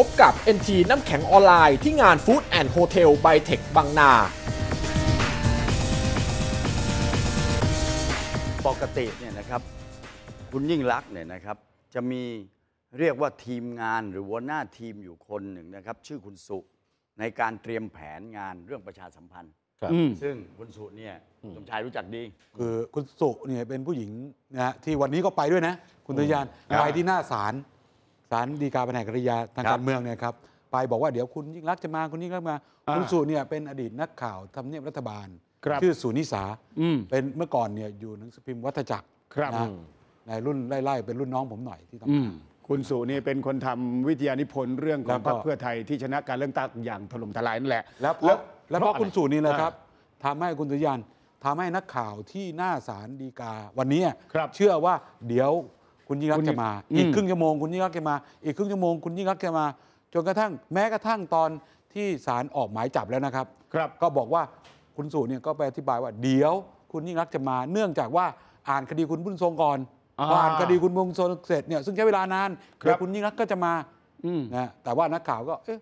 พบกับ NT น้ำแข็งออนไลน์ที่งาน Food and Hotel by Tech บางนา ปกติเนี่ยนะครับคุณยิ่งรักษณ์เนี่ยนะครับจะมีเรียกว่าทีมงานหรือว่าหน้าทีมอยู่คนหนึ่งนะครับ ชื่อคุณสุ ในการเตรียมแผนงานเรื่องประชาสัมพันธ์ครับซึ่งคุณสุเนี่ยสมชายรู้จักดีคือคุณสุเนี่ยเป็นผู้หญิงนะฮะที่วันนี้ก็ไปด้วยนะ คุณตยานไปที่หน้าศาลารดีกาแผนกริยาทางการเมืองเนี่ยครับไปบอกว่าเดี๋ยวคุณยิ่งรักจะมา คุณยิ่งรักมา คุณสุเนี่ยเป็นอดีตนักข่าวทำเนียบรัฐบาลบชื่อสุนิสาเป็นเมื่อก่อนเนี่ยอยู่หนังสือพิมพ์วัฒจักรนะในรุ่นไล่ๆเป็นรุ่นน้องผมหน่อยที่ทำงาคุณสุนี่เป็นคนทำวิทยานิพนธ์เรื่องของพรรคเพื่อไทยที่ชนะการเลือกตั้งอย่างถล่มทลายนั่นแหละแล้วแล้วเพราะคุณสุนี่แหละครับทำให้คุณสุยานทำให้นักข่าวที่หน้าศาลฎีกาวันนี้เชื่อว่าเดี๋ยวคุณยิ่งรักจะมาอีกครึ่งชั่วโมงคุณยิ่งรักจะมาอีกครึ่งชั่วโมงคุณยิ่งรักจะมาจนกระทั่งแม้กระทั่งตอนที่ศาลออกหมายจับแล้วนะครับ ครับก็บอกว่าคุณสุเนี่ยก็ไปอธิบายว่าเดี๋ยวคุณยิ่งรักจะมา เนื่องจากว่าอ่านคดีคุณบุญทรงก่อนอ่าอานคดีคุณบุญทรงเสร็จเนี่ยซึ่งใช้เวลานานครับวคุณยิ่งรักก็จะมาอืมนะแต่ว่านักข่าวก็เอ๊ะ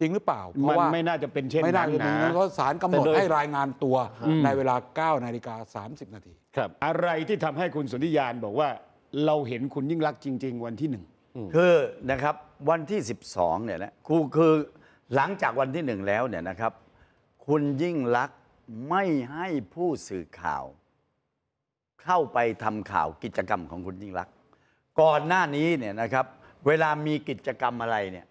จริงหรือเปล่าเพราะว่าไม่น่าจะเป็นเช่นนั้นนะเพราะศาลกำหนดให้รายงานตัวในเวลา9นาฬิกา30นาทีครับ อะไรที่ทำให้คุณสุนิยานบอกว่าเราเห็นคุณยิ่งรักจริง ๆ วันที่หนึ่งคือนะครับ วันที่สสิบองเนี่ยนะครูคือหลังจากวันที่หนึ่งแล้วเนี่ยนะครับ คุณยิ่งรักไม่ให้ผู้สื่อข่าว เข้าไปทำข่าวกิจกรรม ของคุณยิ่งรักก่อนหน้านี้เนี่ยนะครับ เวลามีกิจกรรมอะไร เนี่ย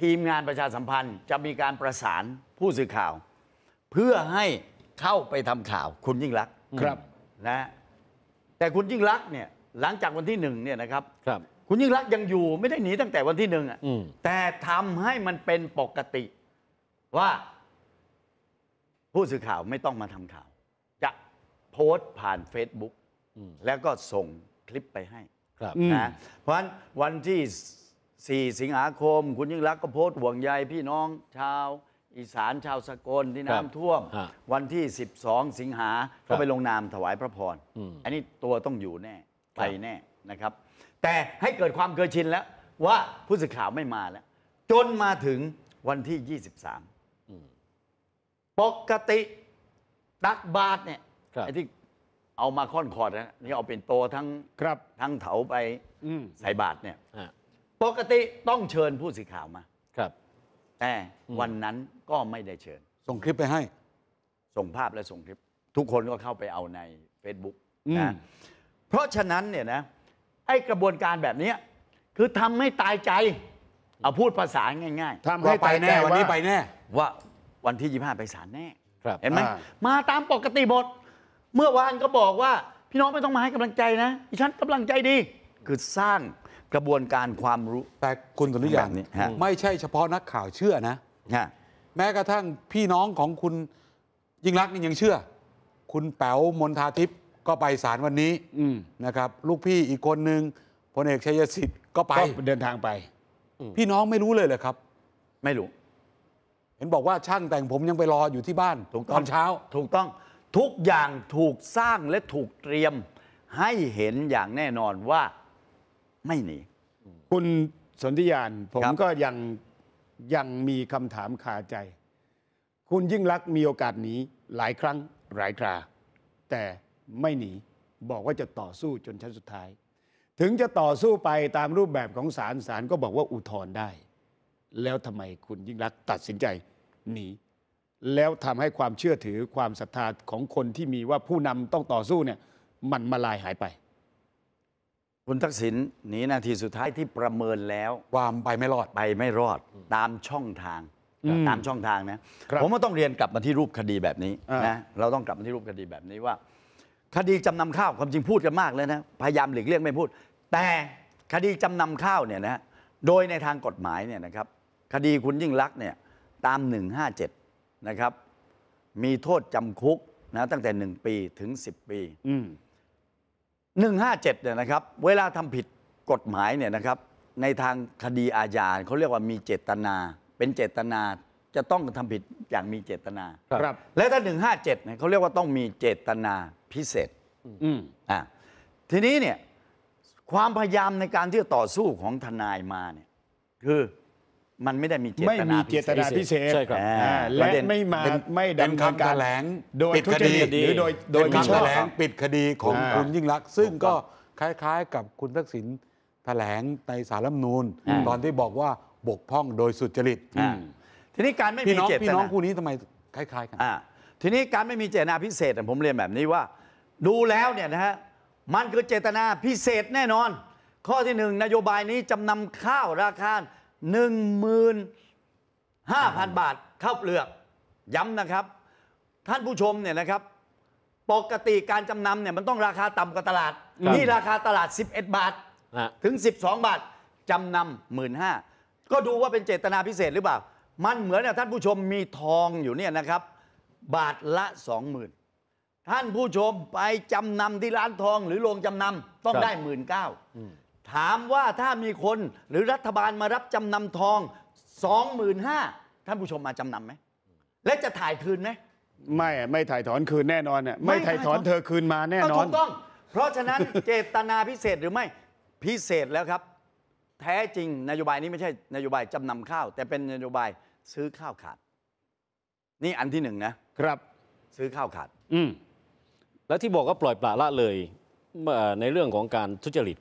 ทีมงานประชาสัมพันธ์จะมีการประสานผู้สื่อข่าว เพื่อให้เข้าไปทำข่าวคุณยิ่งรักครับ นะแต่คุณยิ่งรัก เนี่ย หลังจากวันที่หนึ่งเนี่ยนะครับ ครับ คุณยิ่งรักยังอยู่ไม่ได้หนีตั้งแต่วันที่หนึ่งอ่ะแต่ทำให้มันเป็นปกติว่า ผู้สื่อข่าวไม่ต้องมาทำข่าว จะโพสต์ผ่านเฟซบุ๊กแล้วก็ส่งคลิปไปให้ ครับนะเพราะฉะนั้นวันที่สี่สิงหาคม คุณยิ่งรักก็โพสต์ห่วงใยพี่น้องชาวอีสานชาวสกลที่น้ำท่วม วันที่ 12 สิงหาก็ไปลงนามถวายพระพรออันนี้ตัวต้องอยู่แน่ไปแน่นะครับ แต่ให้เกิดความเคยชินแล้ว ว่าผู้สื่อข่าวไม่มาแล้ว จนมาถึงวันที่ 23ปกติตักบาทเนี่ยไอ้ที่เอามาค่อนคอดนะนี่เอาเป็นโตทั้งครับทั้งเถาไปใส่บาทเนี่ยปกติต้องเชิญผู้สื่อข่าวมาครับ แต่วันนั้นก็ไม่ได้เชิญ ส่งคลิปไปให้ส่งภาพและส่งคลิป ทุกคนก็เข้าไปเอาใน Facebook นะเพราะฉะนั้นเนี่ยนะไอ้กระบวนการแบบนี้ คือทำให้ตายใจเอาพูดภาษาง่าย ๆทำให้ตายแน่วันนี้ไปแน่ว่าวันที่ 25 ไปศาลแน่ เห็นไหม มาตามปกติบท เมื่อวานก็บอกว่า พี่น้องไม่ต้องมาให้กำลังใจนะดิฉันกำลังใจดี คือสร้างกระบวนการความรู้ แต่คุณตสนุย่างนี้ไม่ใช่เฉพาะนักข่าวเชื่อนะแม้กระทั่งพี่น้องของคุณยิ่งรักนี่ยังเชื่อ คุณแป๋วมนทาทิพย์ก็ไปศาลวันนี้นะครับ ลูกพี่อีกคนหนึ่งพลเอกชัยสิทธิ์ก็ไปเดินทางไป พี่น้องไม่รู้เลยเหรอครับ ไม่รู้เห็นบอกว่าช่างแต่งผมยังไปรออยู่ที่บ้านถูกตอนเช้า ถูกต้องทุกอย่างถูกสร้างและถูกเตรียม ให้เห็นอย่างแน่นอนว่า ไม่หนีคุณสนธิยานผมก็ยังยังมีคำถามคาใจ คุณยิ่งลักษณ์มีโอกาสหนีหลายครั้งหลายครา แต่ไม่หนีบอกว่าจะต่อสู้จนชั้นสุดท้าย ถึงจะต่อสู้ไปตามรูปแบบของศาลศาลก็บอกว่าอุทธรณ์ได้ แล้วทำไมคุณยิ่งลักษ์ตัดสินใจหนี แล้วทำให้ความเชื่อถือความศรัทธาของคนที่มีว่าผู้นำต้องต่อสู้เนี่ยมันมาลายหายไปคุณทักษิณหนีนาทีสุดท้ายที่ประเมินแล้ว ความไปไม่รอดไปไม่รอดตามช่องทางตามช่องทางนะ ผมว่าต้องเรียนกลับมาที่รูปคดีแบบนี้นะเราต้องกลับมาที่รูปคดีแบบนี้ว่า คดีจำนำข้าวความจริงพูดกันมากเลยนะ พยายามหลีกเลี่ยงไม่พูด แต่คดีจำนำข้าวเนี่ยนะโดยในทางกฎหมายเนี่ยนะครับ คดีคุณยิ่งรักเนี่ยตาม 157นะครับมีโทษจำคุกนะตั้งแต่ 1 ปีถึง 10 ปี157เนี่ยนะครับเวลาทำผิดกฎหมายเนี่ยนะครับ ในทางคดีอาญาเขาเรียกว่ามีเจตนาเป็นเจตนาจะต้องทำผิดอย่างมีเจตนาครับและถ้า157เนี่ยเขาเรียกว่าต้องมีเจตนาพิเศษอืมอ่าทีนี้เนี่ยความพยายามในการที่จะต่อสู้ของทนายมาเนี่ยคือมันไม่ได้มีเจตนาไม่มีเจตนาพิเศษ ใช่ครับและไม่มาไม่ดำเนินการแถลงโดยปิดคดีหรือโดยโดยการแถลงปิดคดีของคุณยิ่งรักซึ่งก็คล้ายๆ กับคุณทักษิณแถลงในสารรัฐมนูลตอนที่บอกว่าบกพร่องโดยสุจริตทีนี้การไม่มีเจตนาพี่น้องคู่นี้ทำไมคล้ายๆกันทีนี้การไม่มีเจตนาพิเศษผมเรียนแบบนี้ว่า ดูแล้วเนี่ยนะฮะมันคือเจตนาพิเศษแน่นอน ข้อที่หนึ่งนโยบายนี้จำนำข้าวราคาหหนนึ่งมื้าพันบาทเข้าเปลือก ย้ำนะครับ ท่านผู้ชมเนี่ยนะครับ ปกติการจำนำเนี่ยมันต้องราคาต่ำกว่าตลาดนี่ราคาตลาด 11 บาทถึง 12 บาท จำนำหมื่นห้าก็ดูว่าเป็นเจตนาพิเศษหรือเปล่า มันเหมือนเนี่ยท่านผู้ชมมีทองอยู่เนี่ยนะครับ บาทละ 20,000 ท่านผู้ชมไปจำนำที่ร้านทองหรือโรงจำนำต้องได้หมื่นเก้าถามว่าถ้ามีคนหรือรัฐบาลมารับจำนำทอง25,000ท่านผู้ชมมาจำนำไหมและจะถ่ายคืนไหมไม่ไม่ถ่ายถอนคืนแน่นอนเนี่ยไม่ถ่ายถอนเธอคืนมาแน่นอนถูกต้อง เพราะฉะนั้นเจตนาพิเศษหรือไม่ พิเศษแล้วครับ แท้จริงนโยบายนี้ไม่ใช่นโยบายจำนำข้าว แต่เป็นนโยบายซื้อข้าวขาด นี่อันที่หนึ่งนะครับ ซื้อข้าวขาด อืมแล้วที่บอกว่าปล่อยปละละเลยในเรื่องของการทุจริต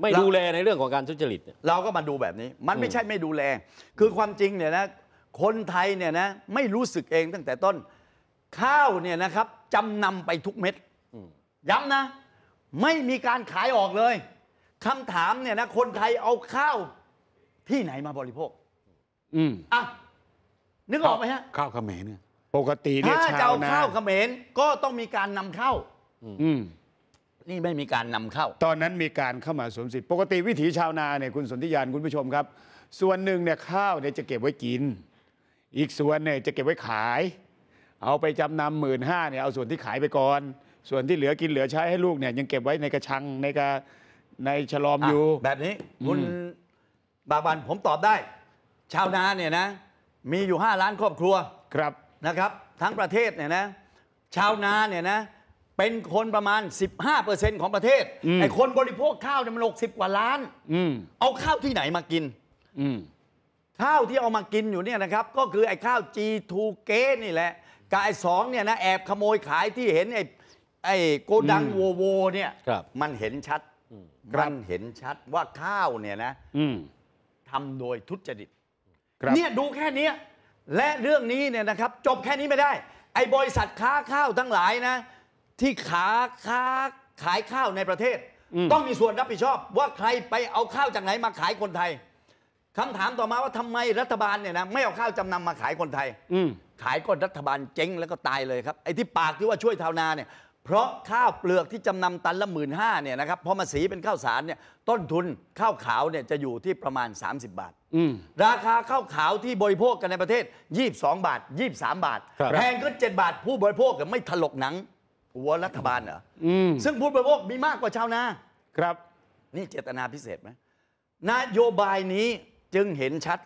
ไม่ดูแลในเรื่องของการทุจริตเราก็มาดูแบบนี้ มันไม่ใช่ไม่ดูแล คือความจริงเนี่ยนะคนไทยเนี่ยนะไม่รู้สึกเองตั้งแต่ต้น ข้าวเนี่ยนะครับจำนำไปทุกเม็ดย้ำนะ ไม่มีการขายออกเลยคำถามเนี่ยนะคนไทยเอาข้าว ที่ไหนมาบริโภค อืมอ่ะนึกออกไหมฮะข้าวเขมรเนี่ยปกติเนี่ยถ้าจะเอาาข้าวเขมร ก็ต้องมีการนำเข้าอืมนี่ไม่มีการนำเข้า ตอนนั้นมีการเข้ามาสวมสิทธิ์ ปกติวิถีชาวนาเนี่ยคุณสนธิยานคุณผู้ชมครับ ส่วนหนึ่งเนี่ยข้าวเนี่ยจะเก็บไว้กิน อีกส่วนเนี่ยจะเก็บไว้ขาย เอาไปจำนำหมื่นห้าเนี่ยเอาส่วนที่ขายไปก่อน ส่วนที่เหลือกินเหลือใช้ให้ลูกเนี่ยยังเก็บไว้ในกระชังในกระในฉลอมอยู่ แบบนี้คุณบาบันผมตอบได้ ชาวนาเนี่ยนะมีอยู่ 5 ล้านครอบครัว ครับ นะครับ ทั้งประเทศเนี่ยนะ ชาวนาเนี่ยนะเป็นคนประมาณ 15%ของประเทศไอ้คนบริโภคข้าวเนี่ยมันหกสิบกว่าล้านเอาข้าวที่ไหนมากินข้าวที่เอามากินอยู่เนี่ยนะครับ ก็คือไอ้ข้าวจีทูเกนี่แหละกับไอ้สองเนี่ยนะแอบขโมยขายที่เห็น ไอ้ไอ้โกดัง โว โวเนี่ยมันเห็นชัดมันเห็นชัดว่าข้าวเนี่ยนะทำโดยทุจริตเนี่ยดูแค่นี้ และเรื่องนี้เนี่ยนะครับ จบแค่นี้ไม่ได้ ไอ้บริษัทค้าข้าวทั้งหลายนะที่ขาค้าขายข้าวในประเทศ ต้องมีส่วนรับผิดชอบว่าใครไปเอาข้าวจากไหนมาขายคนไทยคำถามต่อมาว่าทำไมรัฐบาลเนี่ยนะไม่เอาข้าวจำนำมาขายคนไทย อืขายก็รัฐบาลเจ๊งแล้วก็ตายเลยครับไอ้ที่ปากที่ว่าช่วยชาวนาเนี่ยเพราะข้าวเปลือกที่จำนำตันละหมื่นห้าเนี่ยนะครับพอมาสีเป็นข้าวสารเนี่ยต้นทุนข้าวขาวเนี่ยจะอยู่ที่ประมาณ 30 บาทราคาข้าวขาวที่บริโภคกันในประเทศ 22 บาท 23 บาท แพงขึ้น7บาทผู้บริโภคก็ไม่ถลกหนังหัวรัฐบาลเหรอซึ่งผู้บริโภคมีมากกว่าชาวนาครับ นี่เจตนาพิเศษไหมนโยบายนี้จึงเห็นชัด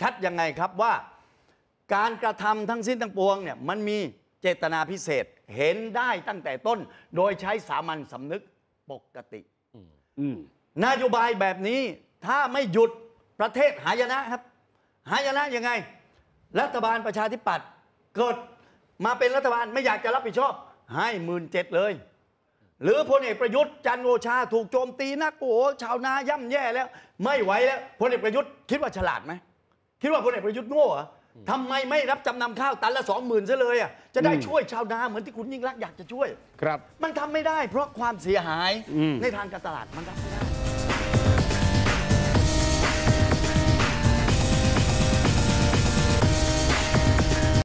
ชัดยังไงครับว่า การกระทำทั้งสิ้นทั้งปวงเนี่ยมันมีเจตนาพิเศษเห็นได้ตั้งแต่ต้น โดยใช้สามัญสำนึกปกติ นโยบายแบบนี้ถ้าไม่หยุดประเทศหายนะครับ หายนะยังไง รัฐบาลประชาธิปัตย์เกิดมาเป็นรัฐบาลไม่อยากจะรับผิดชอบให้หมื่นเจ็ดเลย หรือพลเอกประยุทธ์จันโอชาถูกโจมตีนักโอ้ชาวนาย่ำแย่แล้ว ไม่ไหวแล้วพลเอกประยุทธ์คิดว่าฉลาดไหมคิดว่าพลเอกประยุทธ์โง่เหรอทำไมไม่รับจำนำข้าวตันละสองหมื่นซะเลยอ่ะจะได้ช่วยชาวนาเหมือนที่คุณยิ่งรักอยากจะช่วยครับ มันทำไม่ได้ เพราะความเสียหายในทางการตลาดมันรับไม่ได้